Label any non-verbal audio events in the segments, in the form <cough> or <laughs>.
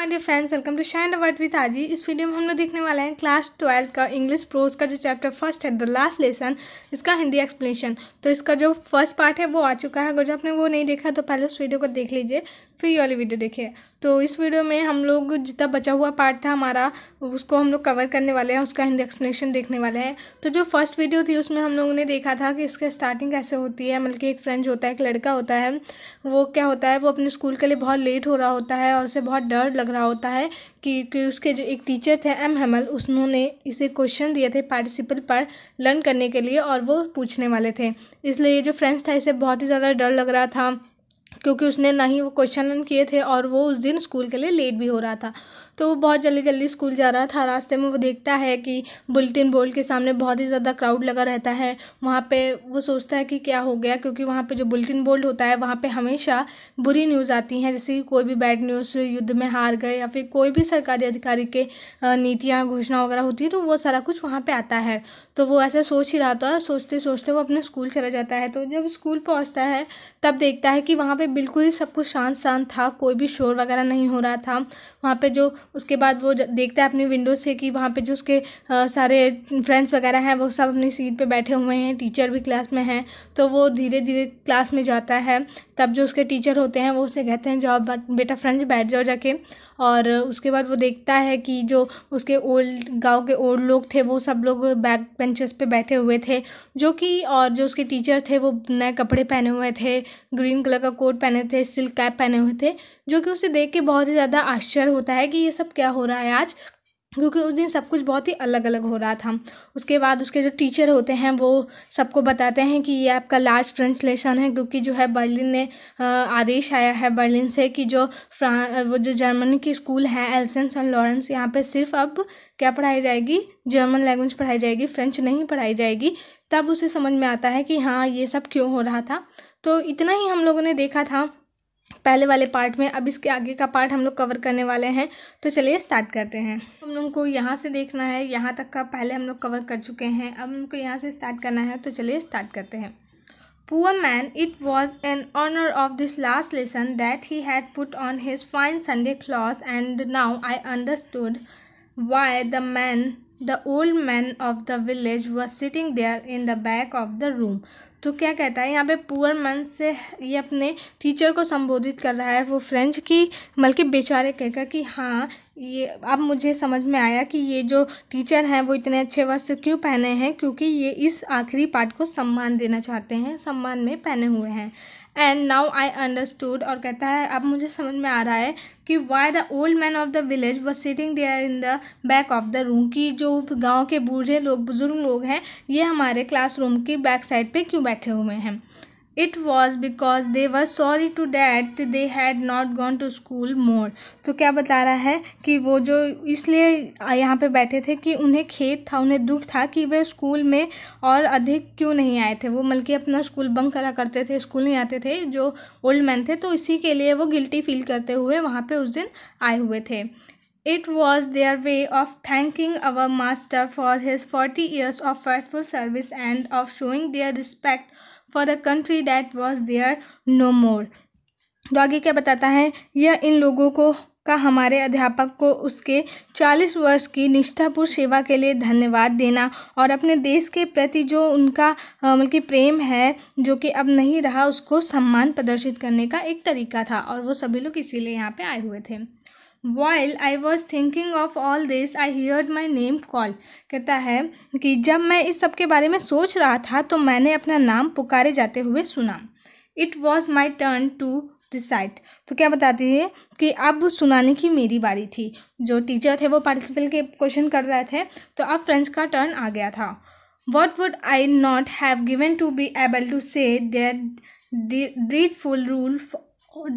My dear friends welcome to shine अवर्ट with आजी इस वीडियो में हम लोग देखने वाले हैं क्लास ट्वेल्थ का इंग्लिश प्रोज का जो चैप्टर फर्स्ट है द लास्ट लेसन इसका हिंदी एक्सप्लेनेशन तो इसका जो फर्स्ट पार्ट है वो आ चुका है अगर जो आपने वो नहीं देखा तो पहले उस वीडियो को देख लीजिए फिर ये वाली वीडियो देखिए तो इस वीडियो में हम लोग जितना बचा हुआ पार्ट था हमारा उसको हम लोग कवर करने वाले हैं उसका हिंदी एक्सप्लेनेशन देखने वाले हैं तो जो फर्स्ट वीडियो थी उसमें हम लोगों ने देखा था कि इसका स्टार्टिंग कैसे होती है मतलब कि एक फ्रेंड होता है एक लड़का होता है वो क्या होता है वो अपने स्कूल के लिए बहुत लेट हो रहा होता है और उसे बहुत डर लग रहा होता है कि, कि उसके जो एक टीचर थे एम हेमल उसने इसे क्वेश्चन दिए थे पार्टिसिपल पर लर्न करने के लिए और वो पूछने वाले थे इसलिए ये जो फ्रेंड्स था इसे बहुत ही ज़्यादा डर लग रहा था क्योंकि उसने ना ही वो क्वेश्चन किए थे और वो उस दिन स्कूल के लिए लेट भी हो रहा था तो वो बहुत जल्दी जल्दी स्कूल जा रहा था रास्ते में वो देखता है कि बुलेटिन बोर्ड के सामने बहुत ही ज़्यादा क्राउड लगा रहता है वहाँ पे वो सोचता है कि क्या हो गया क्योंकि वहाँ पे जो बुलेटिन बोर्ड होता है वहाँ पे हमेशा बुरी न्यूज़ आती हैं जैसे कि कोई भी बैड न्यूज़ युद्ध में हार गए या फिर कोई भी सरकारी अधिकारी के नीतियाँ घोषणा वगैरह होती है तो वो सारा कुछ वहाँ पर आता है तो वो ऐसा सोच ही रहा था सोचते सोचते वो अपने स्कूल चला जाता है तो जब स्कूल पहुँचता है तब देखता है कि वहाँ पर बिल्कुल ही सब कुछ शांत शांत था कोई भी शोर वगैरह नहीं हो रहा था वहाँ पे जो उसके बाद वो देखता है अपनी विंडो से कि वहाँ पे जो उसके आ, सारे फ्रेंड्स वगैरह हैं वो सब अपनी सीट पे बैठे हुए हैं टीचर भी क्लास में हैं तो वो धीरे धीरे क्लास में जाता है तब जो उसके टीचर होते हैं वो उसे कहते हैं जाओ बेटा फ्रेंड्स बैठ जाओ जाके और उसके बाद वो देखता है कि जो उसके ओल्ड गाँव के ओल्ड लोग थे वो सब लोग बैक बेंचेस पे बैठे हुए थे जो कि और जो उसके टीचर थे वो नए कपड़े पहने हुए थे ग्रीन कलर का कोट पहने थे सिल्क कैप पहने हुए थे जो कि उसे देख के बहुत ही ज़्यादा आश्चर्य होता है कि ये सब क्या हो रहा है आज क्योंकि उस दिन सब कुछ बहुत ही अलग अलग हो रहा था उसके बाद उसके जो टीचर होते हैं वो सबको बताते हैं कि ये आपका लास्ट ट्रांसलेशन है क्योंकि जो है बर्लिन ने आदेश आया है बर्लिन से कि जो फ्रां वो जो जर्मनी की स्कूल हैं एल्सेंस एंड लॉरेंस यहाँ पे सिर्फ अब क्या पढ़ाई जाएगी जर्मन लैंग्वेज पढ़ाई जाएगी फ्रेंच नहीं पढ़ाई जाएगी तब उसे समझ में आता है कि हाँ ये सब क्यों हो रहा था तो इतना ही हम लोगों ने देखा था पहले वाले पार्ट में अब इसके आगे का पार्ट हम लोग कवर करने वाले हैं तो चलिए स्टार्ट करते हैं हम लोगों को यहाँ से देखना है यहाँ तक का पहले हम लोग कवर कर चुके हैं अब हमको यहाँ से स्टार्ट करना है तो चलिए स्टार्ट करते हैं poor man it was an honour of this last lesson that he had put on his fine Sunday clothes and now I understood why the man the old man of the village was sitting there in the back of the room तो क्या कहता है यहाँ पे poor मन से ये अपने टीचर को संबोधित कर रहा है वो फ्रेंच की बल्कि बेचारे कहकर कि हाँ ये अब मुझे समझ में आया कि ये जो टीचर हैं वो इतने अच्छे वस्त्र क्यों पहने हैं क्योंकि ये इस आखिरी पार्ट को सम्मान देना चाहते हैं सम्मान में पहने हुए हैं एंड नाउ आई अंडरस्टूड और कहता है अब मुझे समझ में आ रहा है कि why the old man of the village was sitting there in the back of the room कि जो गांव के बूढ़े लोग बुजुर्ग लोग हैं ये हमारे क्लासरूम की बैक साइड पे क्यों बैठे हुए हैं it was because they were sorry too that they had not gone to school more तो क्या बता रहा है कि वो जो इसलिए यहाँ पे बैठे थे कि उन्हें खेत था उन्हें दुख था कि वे स्कूल में और अधिक क्यों नहीं आए थे वो मल्कि अपना स्कूल बंक करा करते थे स्कूल नहीं आते थे जो ओल्ड मैन थे तो इसी के लिए वो गिल्टी फील करते हुए वहाँ पर उस दिन आए हुए थे It was their way of thanking our master for his 40 years of faithful service and of showing their respect for the country that was there no more. डॉगी तो क्या बताता है यह इन लोगों को का हमारे अध्यापक को उसके 40 वर्ष की निष्ठापुर सेवा के लिए धन्यवाद देना और अपने देश के प्रति जो उनका मतलब प्रेम है जो कि अब नहीं रहा उसको सम्मान प्रदर्शित करने का एक तरीका था और वो सभी लोग इसीलिए यहाँ पे आए हुए थे while I was thinking of all this I hear my name call कहता है कि जब मैं इस सब के बारे में सोच रहा था तो मैंने अपना नाम पुकारे जाते हुए सुना it was my turn to decide तो क्या बताती है कि अब सुनाने की मेरी बारी थी जो टीचर थे वो पार्टिसिपल के क्वेश्चन कर रहे थे तो अब फ्रेंच का टर्न आ गया था what would I not have given to be able to say dreadful rule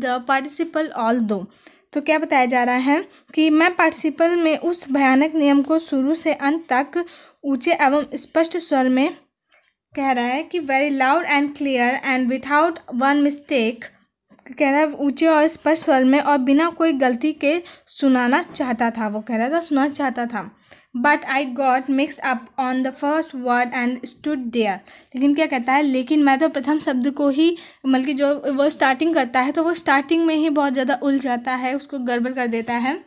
the participle all through तो क्या बताया जा रहा है कि मैं पार्टिसिपल में उस भयानक नियम को शुरू से अंत तक ऊंचे एवं स्पष्ट स्वर में कह रहा है कि very loud and clear and without one mistake कह रहा है ऊंचे और स्पष्ट स्वर में और बिना कोई गलती के सुनाना चाहता था वो कह रहा था सुनाना चाहता था but I got mix up on the first word and stood there लेकिन क्या कहता है लेकिन मैं तो प्रथम शब्द को ही बल्कि जो वो स्टार्टिंग करता है तो वो स्टार्टिंग में ही बहुत ज़्यादा उलझ जाता है उसको गड़बड़ कर देता है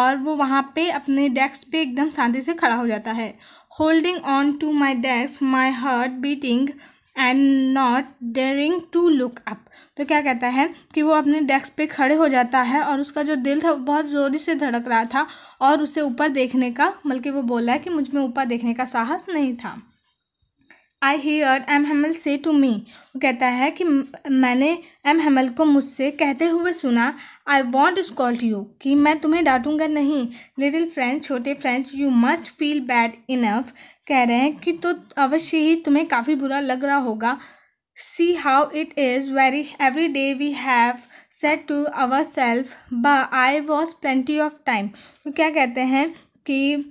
और वो वहाँ पे अपने डेस्क पे एकदम शांति से खड़ा हो जाता है holding on to my desk my heart beating and not daring to look up तो क्या कहता है कि वो अपने डेस्क पे खड़े हो जाता है और उसका जो दिल था बहुत ज़ोरी से धड़क रहा था और उसे ऊपर देखने का बल्कि वो बोला है कि मुझ में ऊपर देखने का साहस नहीं था आई हेयर एम हेमल से टू मी वो कहता है कि मैंने एम हेमल को मुझसे कहते हुए सुना आई वॉन्ट स्कॉल्ट यू कि मैं तुम्हें डांटूंगा नहीं लिटिल फ्रेंच छोटे French you must feel bad enough कह रहे हैं कि तो अवश्य ही तुम्हें काफ़ी बुरा लग रहा होगा see how it is very every day we have set to our self bah I was plenty of time तो क्या कहते हैं कि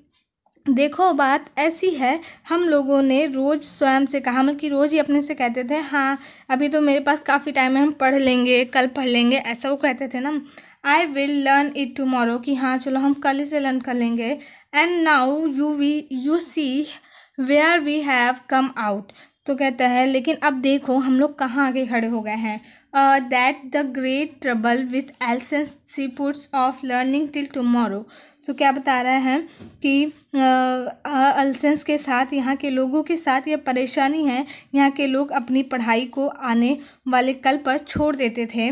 देखो बात ऐसी है हम लोगों ने रोज़ स्वयं से कहा मतलब कि रोज़ ही अपने से कहते थे हाँ अभी तो मेरे पास काफ़ी टाइम है हम पढ़ लेंगे कल पढ़ लेंगे ऐसा वो कहते थे ना I will learn it tomorrow कि हाँ चलो हम कल ही से लर्न कर लेंगे and now you we you see where we have come out तो कहता है लेकिन अब देखो हम लोग कहाँ आगे खड़े हो गए हैं that the great trouble with Alsace she puts off learning till tomorrow तो क्या बता रहा है कि अल्सेंस uh, uh, के साथ यहाँ के लोगों के साथ यह परेशानी है यहाँ के लोग अपनी पढ़ाई को आने वाले कल पर छोड़ देते थे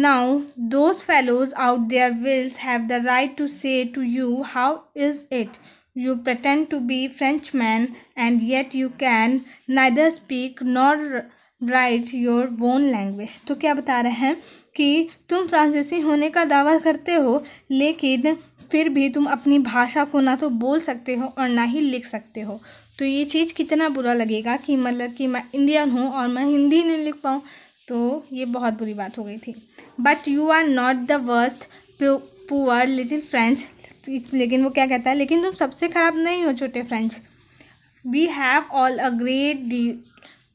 now those fellows out there will have the right to say to you how is it You pretend to be frenchman and yet you can neither speak nor write your own language. तो क्या बता रहे हैं कि तुम फ्रांसीसी होने का दावा करते हो लेकिन फिर भी तुम अपनी भाषा को ना तो बोल सकते हो और ना ही लिख सकते हो तो ये चीज़ कितना बुरा लगेगा कि मतलब कि मैं इंडियन हूँ और मैं हिंदी नहीं लिख पाऊँ तो ये बहुत बुरी बात हो गई थी but you are not the worst poor little French लेकिन वो क्या कहता है लेकिन तुम सबसे ख़राब नहीं हो छोटे French we have all a great deal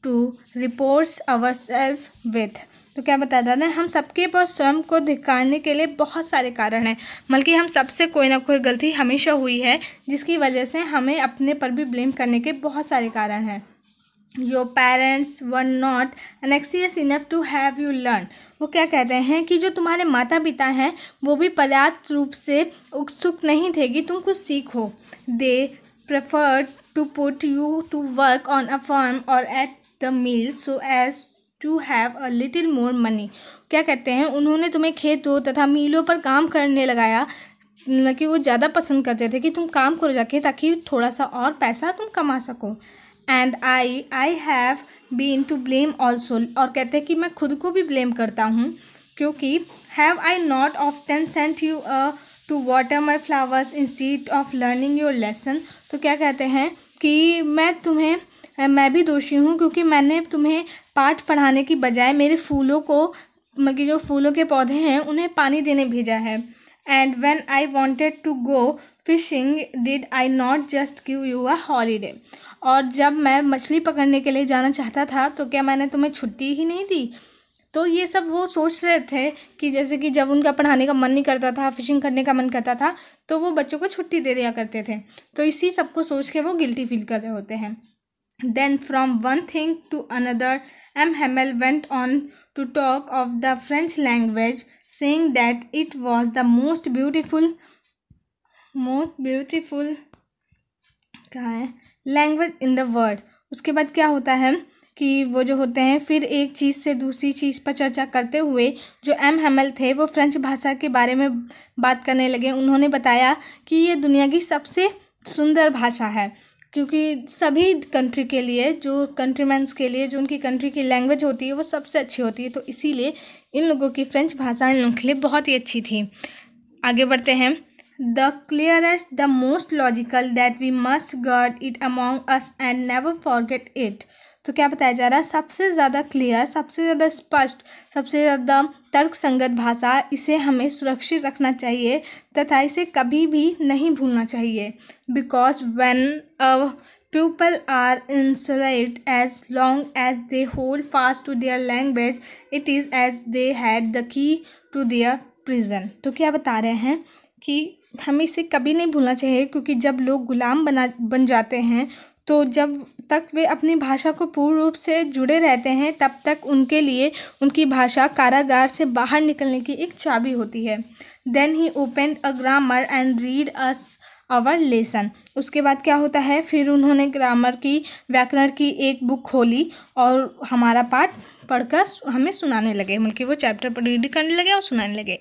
to reports our self with तो क्या बताता ना हम सबके पास स्वयं को धिकारने के लिए बहुत सारे कारण हैं बल्कि हम सबसे कोई ना कोई गलती हमेशा हुई है जिसकी वजह से हमें अपने पर भी ब्लेम करने के बहुत सारे कारण हैं your parents one not anxious enough to have you learn वो क्या कहते हैं कि जो तुम्हारे माता पिता हैं वो भी पर्याप्त रूप से उत्सुक नहीं थे कि तुम कुछ सीखो they prefer to put you to work on a farm और at the mill so as to have a little more money क्या कहते हैं उन्होंने तुम्हें खेतों तथा मीलों पर काम करने लगाया मतलब कि वो ज़्यादा पसंद करते थे कि तुम काम करो जाके ताकि थोड़ा सा और पैसा तुम कमा सको and I I have been to blame also और कहते हैं कि मैं खुद को भी ब्लेम करता हूँ क्योंकि have I not often sent you a to water my flowers instead of learning your lesson तो क्या कहते हैं कि मैं तुम्हें मैं भी दोषी हूँ क्योंकि मैंने तुम्हें पाठ पढ़ाने की बजाय मेरे फूलों को मतलब जो फूलों के पौधे हैं उन्हें पानी देने भेजा है and when I wanted to go fishing did I not just give you a holiday और जब मैं मछली पकड़ने के लिए जाना चाहता था तो क्या मैंने तुम्हें छुट्टी ही नहीं दी तो ये सब वो सोच रहे थे कि जैसे कि जब उनका पढ़ाने का मन नहीं करता था फिशिंग करने का मन करता था तो वो बच्चों को छुट्टी दे दिया करते थे तो इसी सब को सोच के वो गिल्टी फील कर रहे होते हैं then from one thing to another M Hamel went on to talk of the French language saying that it was the most beautiful most beautiful कहा है लैंग्वेज इन द वर्ल्ड उसके बाद क्या होता है कि वो जो होते हैं फिर एक चीज़ से दूसरी चीज़ पर चर्चा करते हुए जो एम हेमल थे वो फ्रेंच भाषा के बारे में बात करने लगे उन्होंने बताया कि ये दुनिया की सबसे सुंदर भाषा है क्योंकि सभी कंट्री के लिए जो कंट्रीमैंस के लिए जो उनकी कंट्री की लैंग्वेज होती है वो सबसे अच्छी होती है तो इसीलिए इन लोगों की फ्रेंच भाषा इन लोगों के लिए बहुत ही अच्छी थी आगे बढ़ते हैं the clearest the most logical that we must guard it among us and never forget it तो क्या बताया जा रहा है सबसे ज़्यादा क्लियर सबसे ज़्यादा स्पष्ट सबसे ज़्यादा तर्कसंगत भाषा इसे हमें सुरक्षित रखना चाहिए तथा इसे कभी भी नहीं भूलना चाहिए because when a people are insulate as long as they hold fast to their language it is as they had the key to their prison तो क्या बता रहे हैं कि हमें इसे कभी नहीं भूलना चाहिए क्योंकि जब लोग ग़ुलाम बना बन जाते हैं तो जब तक वे अपनी भाषा को पूर्ण रूप से जुड़े रहते हैं तब तक उनके लिए उनकी भाषा कारागार से बाहर निकलने की एक चाबी होती है then he open a grammar and read us our lesson उसके बाद क्या होता है फिर उन्होंने ग्रामर की व्याकरण की एक बुक खोली और हमारा पाठ पढ़कर हमें सुनाने लगे बल्कि वो चैप्टर रीड करने लगे और सुनाने लगे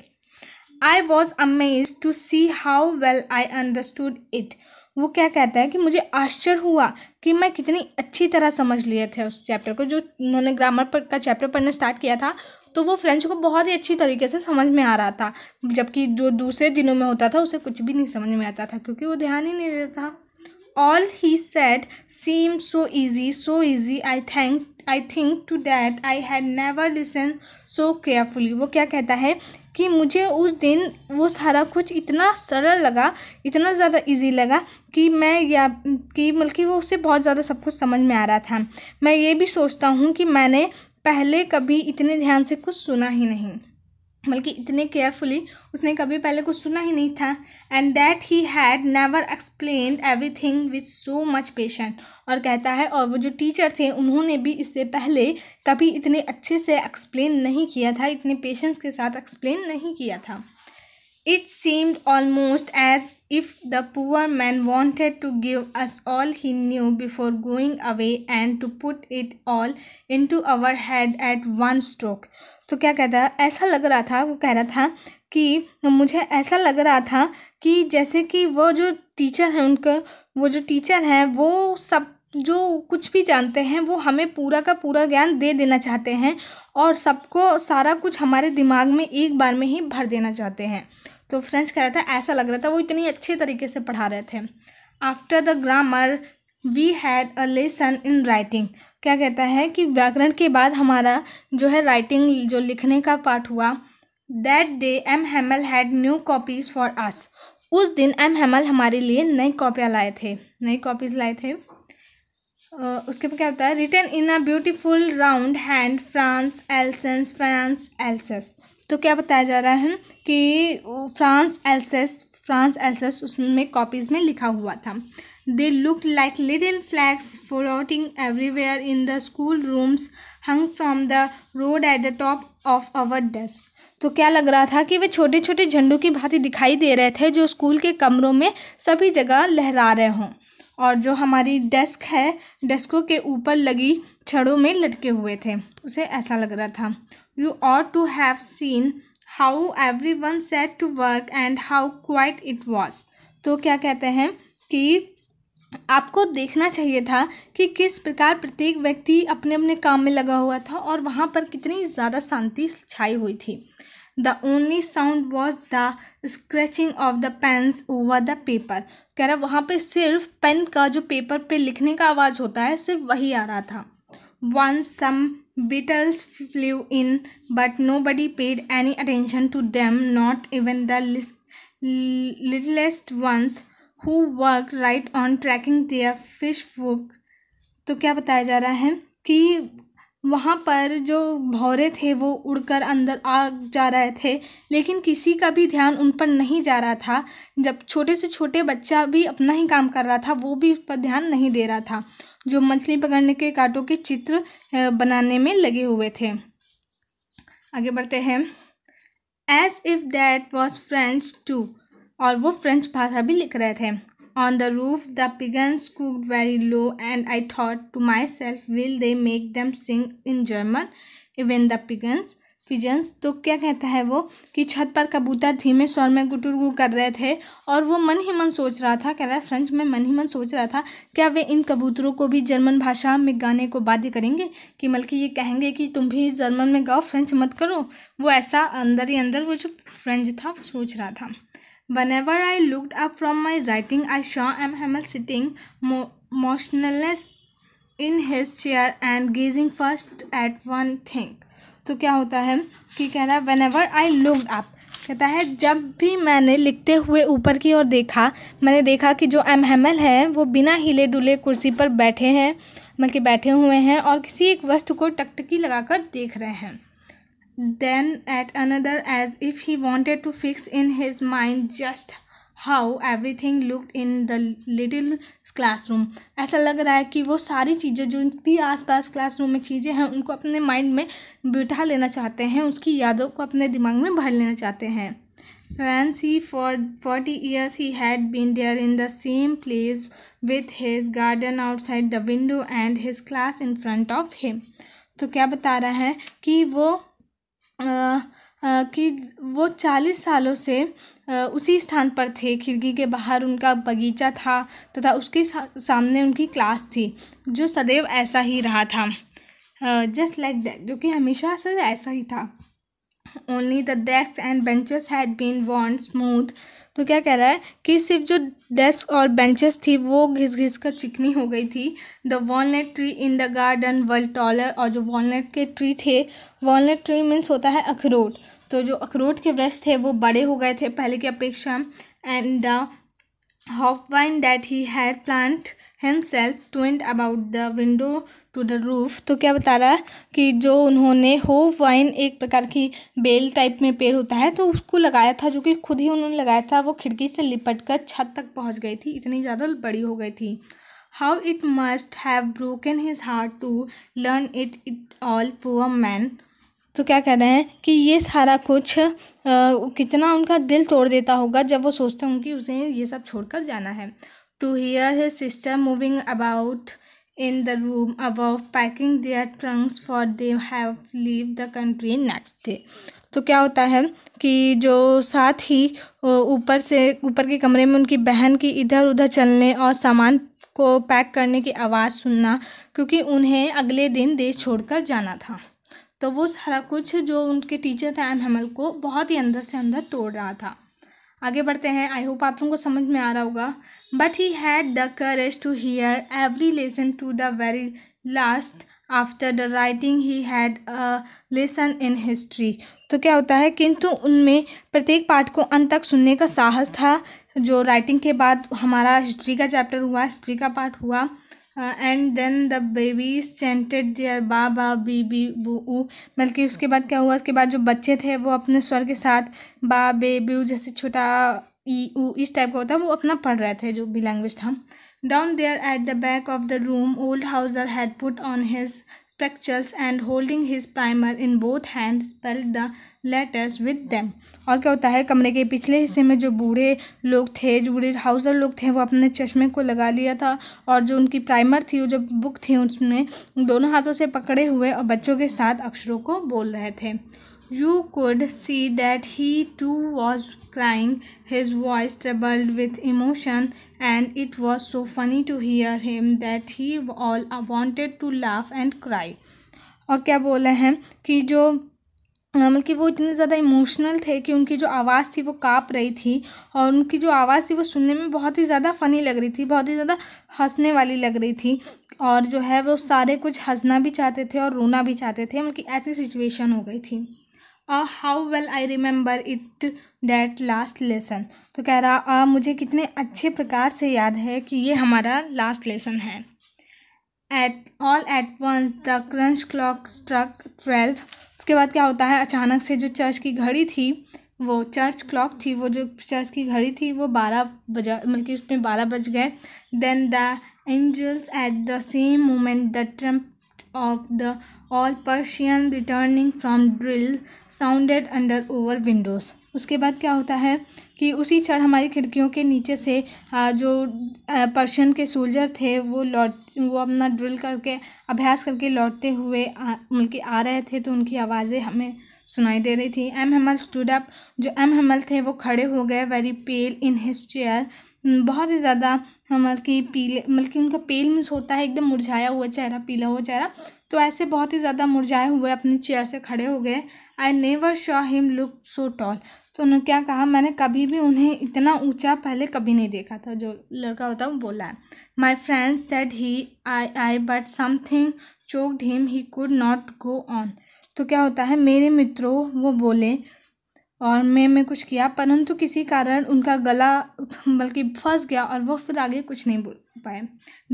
I was amaze to see how well I understood it वो क्या कहता है कि मुझे आश्चर्य हुआ कि मैं कितनी अच्छी तरह समझ लिए थे उस चैप्टर को जो उन्होंने ग्रामर पर का चैप्टर पढ़ना स्टार्ट किया था तो वो फ्रेंच को बहुत ही अच्छी तरीके से समझ में आ रहा था जबकि जो दूसरे दिनों में होता था उसे कुछ भी नहीं समझ में आता था क्योंकि वो ध्यान ही नहीं देता था all he set seem so easy so easy I thank I think too that I had never listen so carefully वो क्या कहता है कि मुझे उस दिन वो सारा कुछ इतना सरल लगा इतना ज़्यादा ईज़ी लगा कि मैं या कि बल्कि मतलब वो उससे बहुत ज़्यादा सब कुछ समझ में आ रहा था मैं ये भी सोचता हूँ कि मैंने पहले कभी इतने ध्यान से कुछ सुना ही नहीं बल्कि इतने केयरफुली उसने कभी पहले कुछ सुना ही नहीं था and that he had never explain everything with so much patient और कहता है और वो जो टीचर थे उन्होंने भी इससे पहले कभी इतने अच्छे से एक्सप्लेन नहीं किया था इतने पेशेंस के साथ एक्सप्लेन नहीं किया था it seemed almost as If the poor man wanted to give us all he knew before going away and to put it all into our head at one stroke. तो क्या कहता है ऐसा लग रहा था वो कह रहा था कि मुझे ऐसा लग रहा था कि जैसे कि वो जो टीचर हैं उनका वो जो टीचर हैं वो सब जो कुछ भी जानते हैं वो हमें पूरा का पूरा ज्ञान दे देना चाहते हैं और सबको सारा कुछ हमारे दिमाग में एक बार में ही भर देना चाहते हैं तो फ्रेंच कह रहा था ऐसा लग रहा था वो इतनी अच्छे तरीके से पढ़ा रहे थे after the grammar we had a lesson in writing क्या कहता है कि व्याकरण के बाद हमारा जो है राइटिंग जो लिखने का पार्ट हुआ that day M Hamel had new copies for us उस दिन एम हेमल हमारे लिए नई कॉपियाँ लाए थे नई कॉपीज़ लाए थे उसके पर क्या होता है written in a beautiful round hand France Alsace France Alsace तो क्या बताया जा रहा है कि फ्रांस एल्सेस फ्रांस एल्सेस उसमें कॉपीज़ में लिखा हुआ था they look like little flags floating everywhere in the school rooms hung from the rod at the top of our desk तो क्या लग रहा था कि वे छोटे छोटे झंडों की भांति दिखाई दे रहे थे जो स्कूल के कमरों में सभी जगह लहरा रहे हों और जो हमारी डेस्क है डेस्कों के ऊपर लगी छड़ों में लटके हुए थे उसे ऐसा लग रहा था you ought to have seen how everyone one set to work and how quiet it was तो क्या कहते हैं कि आपको देखना चाहिए था कि किस प्रकार प्रत्येक व्यक्ति अपने अपने काम में लगा हुआ था और वहाँ पर कितनी ज़्यादा शांति छाई हुई थी the only sound was the scratching of the pens over the paper कह रहा वहाँ पे सिर्फ पेन का जो पेपर पे लिखने का आवाज़ होता है सिर्फ वही आ रहा था once some Beetles flew in, but nobody paid any attention to them, not even the littlest ones who worked right on tracking their fish hook. तो क्या बताया जा रहा है कि वहाँ पर जो भौरे थे वो उड़ कर अंदर आ जा रहे थे लेकिन किसी का भी ध्यान उन पर नहीं जा रहा था जब छोटे से छोटे बच्चा भी अपना ही काम कर रहा था वो भी उस पर ध्यान नहीं दे रहा था जो मछली पकड़ने के कांटों के चित्र बनाने में लगे हुए थे आगे बढ़ते हैं as if that was French too और वो फ्रेंच भाषा भी लिख रहे थे On the roof, the pigeons cooked very low, and I thought to myself, will they make them sing in German? Even the pigeons pigeons तो क्या कहता है वो कि छत पर कबूतर धीमे स्वर में गुटुरगु कर रहे थे और वो मन ही मन सोच रहा था कह रहा है फ्रेंच में मन ही मन सोच रहा था क्या वे इन कबूतरों को भी जर्मन भाषा में गाने को बाध्य करेंगे कि बल्कि ये कहेंगे कि तुम भी जर्मन में गाओ फ्रेंच मत करो वो ऐसा अंदर ही अंदर वो जो फ्रेंच था सोच रहा था Whenever I looked up from my writing, I saw M. Hamel sitting mo- motionless in his chair and gazing first at one thing तो क्या होता है कि कह रहा है whenever I looked up कहता है जब भी मैंने लिखते हुए ऊपर की ओर देखा मैंने देखा कि जो एम हेमल है वो बिना हिले डुले कुर्सी पर बैठे हैं बल्कि बैठे हुए हैं और किसी एक वस्तु को टकटकी लगाकर देख रहे हैं then at another as if he wanted to fix in his mind just how everything looked in the little classroom ऐसा लग रहा है कि वो सारी चीज़ें जो भी आसपास क्लासरूम में चीज़ें हैं उनको अपने माइंड में बिठा लेना चाहते हैं उसकी यादों को अपने दिमाग में भर लेना चाहते हैं friends he for forty years he had been there in the same place with his garden outside the window and his class in front of him तो क्या बता रहा है कि वो कि वो चालीस सालों से उसी स्थान पर थे खिड़की के बाहर उनका बगीचा था तथा उसके सामने उनकी क्लास थी जो सदैव ऐसा ही रहा था जस्ट लाइक दैट जो कि हमेशा से ऐसा ही था only the desk and benches had been वॉन्ट स्मूथ तो क्या कह रहा है कि सिर्फ जो डेस्क और बेंचेस थी वो घिस घिस कर चिकनी हो गई थी the walnut tree in the garden world taller और जो वॉलट के ट्री थे वॉलट ट्री मीन्स होता है अखरोट तो जो अखरोट के वृक्ष थे वो बड़े हो गए थे पहले की अपेक्षा and the uh, Hopwine that he had planned himself twined about the window to the roof तो क्या बता रहा है कि जो उन्होंने हो वाइन एक प्रकार की बेल टाइप में पेड़ होता है तो उसको लगाया था जो कि खुद ही उन्होंने लगाया था वो खिड़की से लिपट कर छत तक पहुँच गई थी इतनी ज़्यादा बड़ी हो गई थी how it must have broken his heart to learn it it all poor man तो क्या कह रहे हैं कि ये सारा कुछ आ, कितना उनका दिल तोड़ देता होगा जब वो सोचते होंगे कि उसे ये सब छोड़कर जाना है to hear his sister moving about in the room about packing their trunks for they have leave the country next day तो क्या होता है कि जो साथ ही ऊपर से ऊपर के कमरे में उनकी बहन की इधर उधर चलने और सामान को पैक करने की आवाज़ सुनना क्योंकि उन्हें अगले दिन देश छोड़कर जाना था तो वो सारा कुछ जो उनके टीचर थे एम हमल को बहुत ही अंदर से अंदर तोड़ रहा था आगे बढ़ते हैं आई होप आप लोगों को समझ में आ रहा होगा but he had the courage to hear every lesson to the very last after the writing he had a lesson in history तो क्या होता है किंतु उनमें प्रत्येक पाठ को अंत तक सुनने का साहस था जो राइटिंग के बाद हमारा हिस्ट्री का चैप्टर हुआ हिस्ट्री का पार्ट हुआ and then the babies chanted their बाबा बीबी बू बल्कि उसके बाद क्या हुआ उसके बाद जो बच्चे थे वो अपने स्वर के साथ बा बेबी जैसे छोटा ई ऊ इस टाइप का होता है वो अपना पढ़ रहे थे जो भी लैंग्वेज था down there at the back of the room old Hauser had put on his spectacles and holding his primer in both hand spell the letters with them और क्या होता है कमरे के पिछले हिस्से में जो बूढ़े लोग थे जो बूढ़े हाउसर लोग थे वो अपने चश्मे को लगा लिया था और जो उनकी प्राइमर थी वो जो बुक थी उसमें दोनों हाथों से पकड़े हुए और बच्चों के साथ अक्षरों को बोल रहे थे You could see that he too was crying, his voice trembled with emotion, and it was so funny to hear him that he all wanted to laugh and cry. और क्या बोला है कि जो मतलब कि वो इतने ज़्यादा इमोशनल थे कि उनकी जो आवाज़ थी वो काँप रही थी और उनकी जो आवाज़ थी वो सुनने में बहुत ही ज़्यादा फ़नी लग रही थी बहुत ही ज़्यादा हंसने वाली लग रही थी और जो है वो सारे कुछ हंसना भी चाहते थे और रोना भी चाहते थे मतलब कि ऐसी सिचुएशन हो गई थी how well I remember it that last lesson तो कह रहा uh, मुझे कितने अच्छे प्रकार से याद है कि ये हमारा लास्ट लेसन है at all at once the church clock struck twelve उसके बाद क्या होता है अचानक से जो चर्च की घड़ी थी वो चर्च क्लॉक थी वो जो चर्च की घड़ी थी वो बारह बजा मतलब कि उसमें बारह बज गए then the Angelus at the same moment the trumpet of the all Persian returning from drill sounded under over windows उसके बाद क्या होता है कि उसी क्षण हमारी खिड़कियों के नीचे से जो पर्शियन के सोल्जर थे वो लौट वो अपना ड्रिल करके अभ्यास करके लौटते हुए बल्कि मतलब आ रहे थे तो उनकी आवाज़ें हमें सुनाई दे रही थी एम हेमल स्टूडअप जो एम हेमल थे वो खड़े हो गए very pale in his chair hmm, बहुत ही ज़्यादा हाँ, मतलब कि पीले मतलब कि उनका पेल मिस होता है एकदम मुरझाया हुआ चेहरा पीला हुआ चेहरा तो ऐसे बहुत ही ज़्यादा मुरझाए हुए अपनी चेयर से खड़े हो गए I never saw him look so tall तो उन्होंने क्या कहा मैंने कभी भी उन्हें इतना ऊंचा पहले कभी नहीं देखा था जो लड़का होता है वो बोला है my friend said he I I but something choked him he could not go on तो क्या होता है मेरे मित्रों वो बोले और मैं मैं कुछ किया परंतु किसी कारण उनका गला <laughs> बल्कि फंस गया और वो फिर आगे कुछ नहीं बोल पाए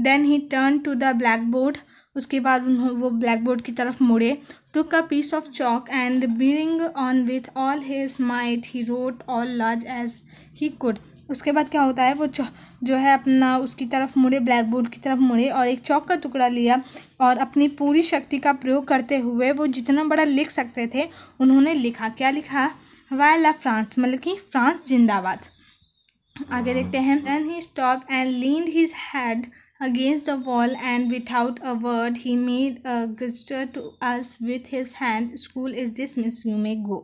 then he turn to the blackboard उसके बाद वो ब्लैक बोर्ड की तरफ मुड़े took a piece of chalk and bearing on with all his might he wrote all large as he could उसके बाद क्या होता है वो जो है अपना उसकी तरफ मुड़े ब्लैक बोर्ड की तरफ मुड़े और एक चौक का टुकड़ा लिया और अपनी पूरी शक्ति का प्रयोग करते हुए वो जितना बड़ा लिख सकते थे उन्होंने लिखा क्या लिखा वाई लव फ्रांस मतलब कि फ्रांस जिंदाबाद आगे देखते हैं then he stop and lean his head against the and without a word he made a a to us with his hand school is is miss you may go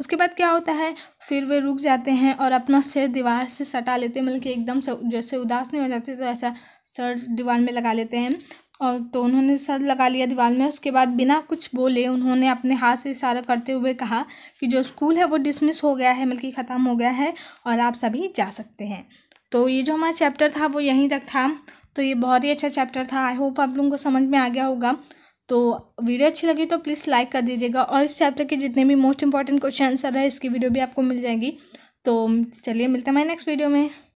उसके बाद क्या होता है फिर वे रुक जाते हैं और अपना सिर दीवार से सटा लेते हैं मतलब कि एकदम जैसे उदास नहीं हो जाते तो ऐसा सर दीवार में लगा लेते हैं और तो उन्होंने सर लगा लिया दीवार में उसके बाद बिना कुछ बोले उन्होंने अपने हाथ से इशारा करते हुए कहा कि जो स्कूल है वो डिसमिस हो गया है बल्कि ख़त्म हो गया है और आप सभी जा सकते हैं तो ये जो हमारा चैप्टर था वो यहीं तक था तो ये बहुत ही अच्छा चैप्टर था आई होप आप लोगों को समझ में आ गया होगा तो वीडियो अच्छी लगी तो प्लीज़ लाइक कर दीजिएगा और इस चैप्टर के जितने भी मोस्ट इंपॉर्टेंट क्वेश्चन आंसर है इसकी वीडियो भी आपको मिल जाएगी तो चलिए मिलते हैं हमारे नेक्स्ट वीडियो में